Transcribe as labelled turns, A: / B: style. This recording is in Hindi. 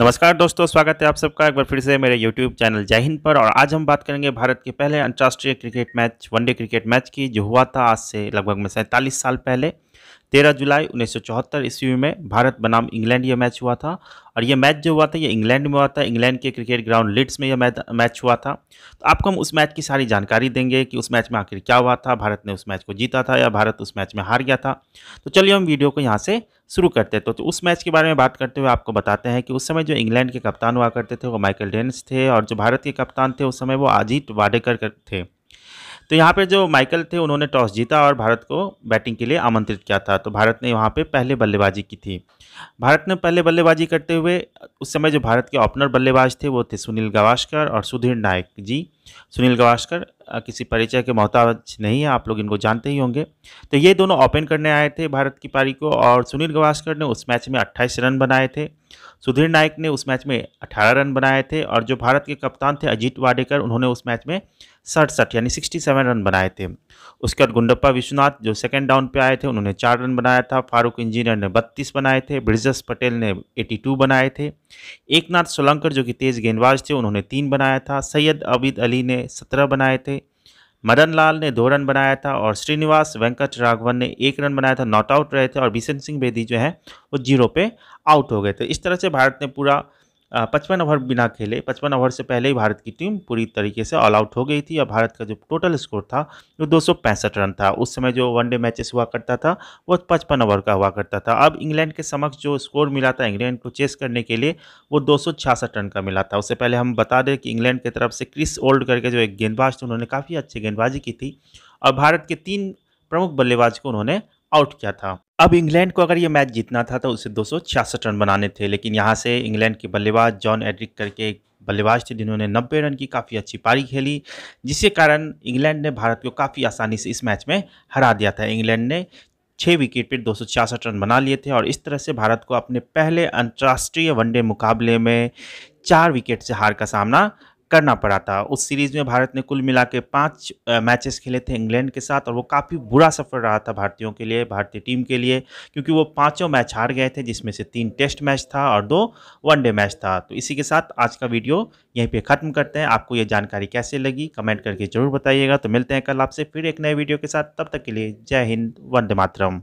A: नमस्कार दोस्तों स्वागत है आप सबका एक बार फिर से मेरे YouTube चैनल जय हिंद पर और आज हम बात करेंगे भारत के पहले अंतर्राष्ट्रीय cricket match one day cricket match की जो हुआ था आज से लगभग में सैंतालीस साल पहले तेरह जुलाई उन्नीस ईस्वी में भारत बनाम इंग्लैंड यह मैच हुआ था और यह मैच जो हुआ था यह इंग्लैंड में हुआ था इंग्लैंड के क्रिकेट ग्राउंड लिड्स में यह मैच मैच हुआ था तो आपको हम उस मैच की सारी जानकारी देंगे कि उस मैच में आखिर क्या हुआ था भारत ने उस मैच को जीता था या भारत उस मैच में हार गया था तो चलिए हम वीडियो को यहाँ से शुरू करते हैं तो, तो उस मैच के बारे में बात करते हुए आपको बताते हैं कि उस समय जो इंग्लैंड के कप्तान हुआ करते थे वो माइकल डेन्स थे और जो भारत के कप्तान थे उस समय वो अजीत वाडेकर थे तो यहाँ पे जो माइकल थे उन्होंने टॉस जीता और भारत को बैटिंग के लिए आमंत्रित किया था तो भारत ने वहाँ पे पहले बल्लेबाजी की थी भारत ने पहले बल्लेबाजी करते हुए उस समय जो भारत के ओपनर बल्लेबाज थे वो थे सुनील गावास्कर और सुधीर नायक जी सुनील गावास्कर किसी परिचय के मोहताज नहीं है आप लोग इनको जानते ही होंगे तो ये दोनों ओपन करने आए थे भारत की पारी को और सुनील गावास्कर ने उस मैच में अट्ठाईस रन बनाए थे सुधीर नायक ने उस मैच में 18 रन बनाए थे और जो भारत के कप्तान थे अजीत वाडेकर उन्होंने उस मैच में सड़सठ यानी 67 रन बनाए थे उसके बाद गुंडप्पा विश्वनाथ जो सेकंड डाउन पे आए थे उन्होंने चार रन बनाया था फारूक इंजीनियर ने 32 बनाए थे ब्रिजस पटेल ने 82 बनाए थे एक नाथ सोलंकर जो कि तेज़ गेंदबाज थे उन्होंने तीन बनाया था सैयद अबिद अली ने सत्रह बनाए थे मदन लाल ने दो रन बनाया था और श्रीनिवास वेंकट राघवन ने एक रन बनाया था नॉट आउट रहे थे और बिशन सिंह बेदी जो है वो जीरो पे आउट हो गए थे इस तरह से भारत ने पूरा पचपन ओवर बिना खेले पचपन ओवर से पहले ही भारत की टीम पूरी तरीके से ऑल आउट हो गई थी और भारत का जो टोटल स्कोर था वो दो रन था उस समय जो वनडे मैचेस हुआ करता था वो पचपन ओवर का हुआ करता था अब इंग्लैंड के समक्ष जो स्कोर मिला था इंग्लैंड को चेस करने के लिए वो दो रन का मिला था उससे पहले हम बता दें कि इंग्लैंड की तरफ से क्रिस ओल्ड करके जो एक गेंदबाज थे उन्होंने काफ़ी अच्छी गेंदबाजी की थी और भारत के तीन प्रमुख बल्लेबाज को उन्होंने आउट किया था अब इंग्लैंड को अगर ये मैच जीतना था तो उसे दो रन बनाने थे लेकिन यहाँ से इंग्लैंड के बल्लेबाज जॉन एड्रिक करके एक बल्लेबाज थे जिन्होंने 90 रन की काफ़ी अच्छी पारी खेली जिसके कारण इंग्लैंड ने भारत को काफ़ी आसानी से इस मैच में हरा दिया था इंग्लैंड ने छः विकेट पर दो रन बना लिए थे और इस तरह से भारत को अपने पहले अंतर्राष्ट्रीय वनडे मुकाबले में चार विकेट से हार का सामना करना पड़ा था उस सीरीज़ में भारत ने कुल मिला के पाँच मैचेस खेले थे इंग्लैंड के साथ और वो काफ़ी बुरा सफ़र रहा था भारतीयों के लिए भारतीय टीम के लिए क्योंकि वो पाँचों मैच हार गए थे जिसमें से तीन टेस्ट मैच था और दो वनडे मैच था तो इसी के साथ आज का वीडियो यहीं पर ख़त्म करते हैं आपको ये जानकारी कैसे लगी कमेंट करके ज़रूर बताइएगा तो मिलते हैं कल आपसे फिर एक नए वीडियो के साथ तब तक के लिए जय हिंद वंदे मातरम